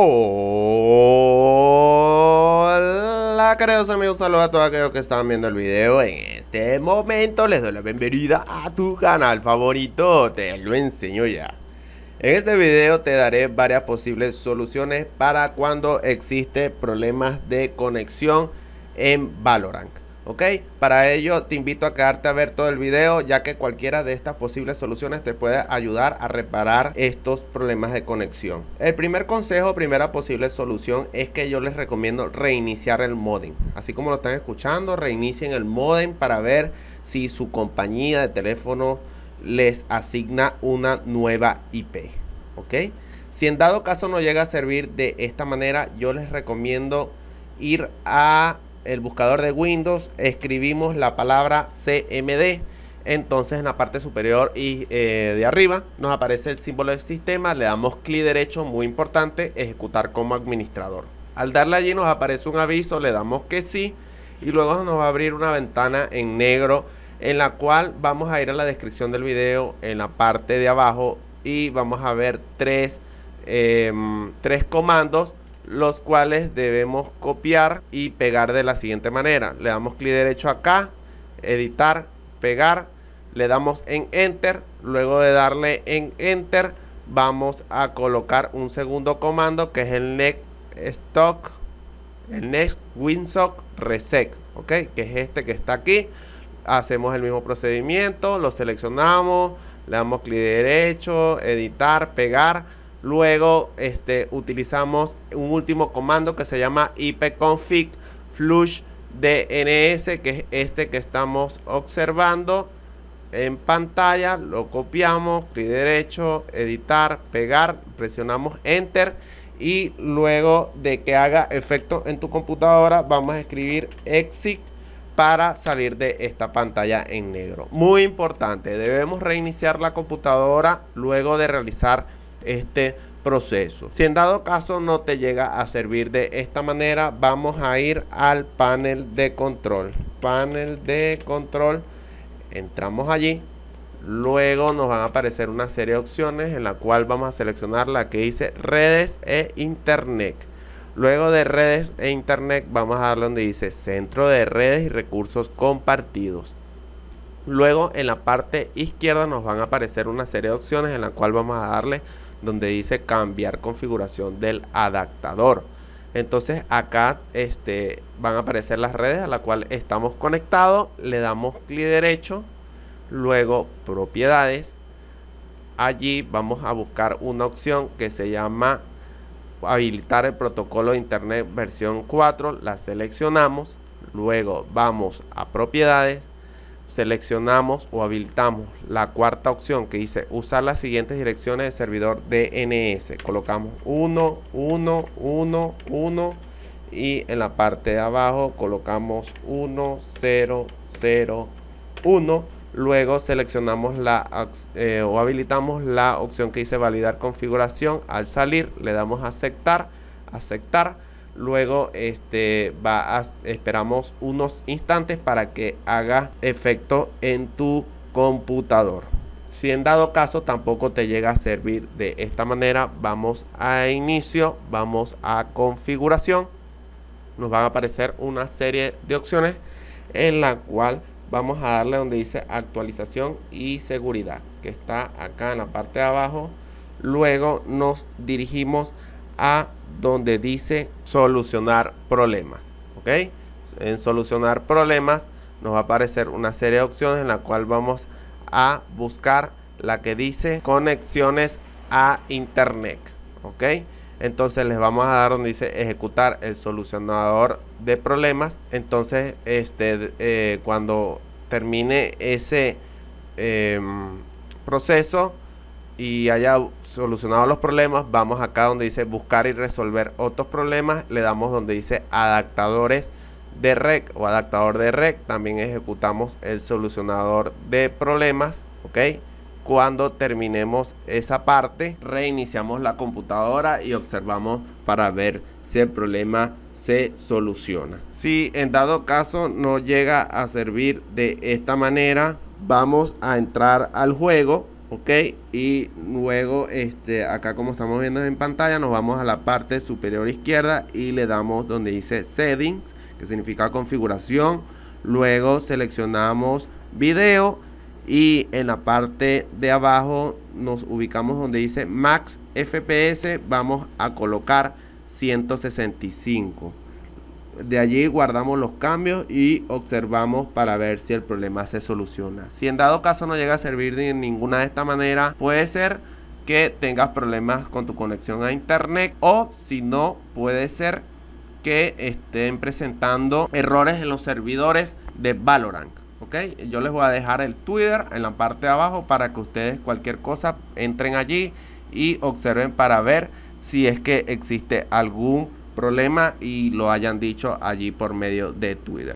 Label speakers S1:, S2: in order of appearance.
S1: Hola queridos amigos, saludos a todos aquellos que están viendo el video En este momento les doy la bienvenida a tu canal favorito, te lo enseño ya En este video te daré varias posibles soluciones para cuando existe problemas de conexión en Valorant ¿ok? Para ello te invito a quedarte a ver todo el video ya que cualquiera de estas posibles soluciones te puede ayudar a reparar estos problemas de conexión. El primer consejo, primera posible solución es que yo les recomiendo reiniciar el modem. Así como lo están escuchando, reinicien el modem para ver si su compañía de teléfono les asigna una nueva IP, ¿ok? Si en dado caso no llega a servir de esta manera, yo les recomiendo ir a el buscador de Windows, escribimos la palabra CMD. Entonces en la parte superior y eh, de arriba nos aparece el símbolo del sistema, le damos clic derecho, muy importante, ejecutar como administrador. Al darle allí nos aparece un aviso, le damos que sí y luego nos va a abrir una ventana en negro en la cual vamos a ir a la descripción del video en la parte de abajo y vamos a ver tres, em, tres comandos los cuales debemos copiar y pegar de la siguiente manera. Le damos clic derecho acá, editar, pegar, le damos en enter, luego de darle en enter vamos a colocar un segundo comando que es el next stock, el next winsock reset ok, que es este que está aquí. Hacemos el mismo procedimiento, lo seleccionamos, le damos clic derecho, editar, pegar Luego este, utilizamos un último comando que se llama ipconfig flush dns, que es este que estamos observando en pantalla. Lo copiamos, clic derecho, editar, pegar, presionamos enter y luego de que haga efecto en tu computadora vamos a escribir exit para salir de esta pantalla en negro. Muy importante, debemos reiniciar la computadora luego de realizar este proceso. Si en dado caso no te llega a servir de esta manera, vamos a ir al panel de control. Panel de control, entramos allí. Luego nos van a aparecer una serie de opciones en la cual vamos a seleccionar la que dice redes e internet. Luego de redes e internet vamos a darle donde dice centro de redes y recursos compartidos. Luego en la parte izquierda nos van a aparecer una serie de opciones en la cual vamos a darle donde dice cambiar configuración del adaptador. Entonces acá este, van a aparecer las redes a la cual estamos conectados. Le damos clic derecho, luego propiedades. Allí vamos a buscar una opción que se llama habilitar el protocolo de internet versión 4. La seleccionamos. Luego vamos a propiedades seleccionamos o habilitamos la cuarta opción que dice usar las siguientes direcciones de servidor DNS. Colocamos 1, 1, 1, 1 y en la parte de abajo colocamos 1, 0, 1. Luego seleccionamos la eh, o habilitamos la opción que dice validar configuración. Al salir le damos a aceptar, aceptar Luego este, va esperamos unos instantes para que haga efecto en tu computador. Si en dado caso tampoco te llega a servir de esta manera, vamos a inicio, vamos a configuración. Nos van a aparecer una serie de opciones en la cual vamos a darle donde dice actualización y seguridad, que está acá en la parte de abajo. Luego nos dirigimos a a donde dice solucionar problemas. ¿Ok? En solucionar problemas nos va a aparecer una serie de opciones en la cual vamos a buscar la que dice conexiones a internet. ¿Ok? Entonces les vamos a dar donde dice ejecutar el solucionador de problemas. Entonces este, eh, cuando termine ese em, proceso y haya solucionado los problemas, vamos acá donde dice buscar y resolver otros problemas, le damos donde dice adaptadores de rec o adaptador de rec, también ejecutamos el solucionador de problemas, ok cuando terminemos esa parte, reiniciamos la computadora y observamos para ver si el problema se soluciona. Si en dado caso no llega a servir de esta manera, vamos a entrar al juego ok y luego este acá como estamos viendo en pantalla nos vamos a la parte superior izquierda y le damos donde dice settings que significa configuración luego seleccionamos video y en la parte de abajo nos ubicamos donde dice max fps vamos a colocar 165 de allí guardamos los cambios y observamos para ver si el problema se soluciona. Si en dado caso no llega a servir de ninguna de esta manera, puede ser que tengas problemas con tu conexión a internet o si no, puede ser que estén presentando errores en los servidores de Valorant. ¿ok? Yo les voy a dejar el Twitter en la parte de abajo para que ustedes cualquier cosa entren allí y observen para ver si es que existe algún problema y lo hayan dicho allí por medio de Twitter.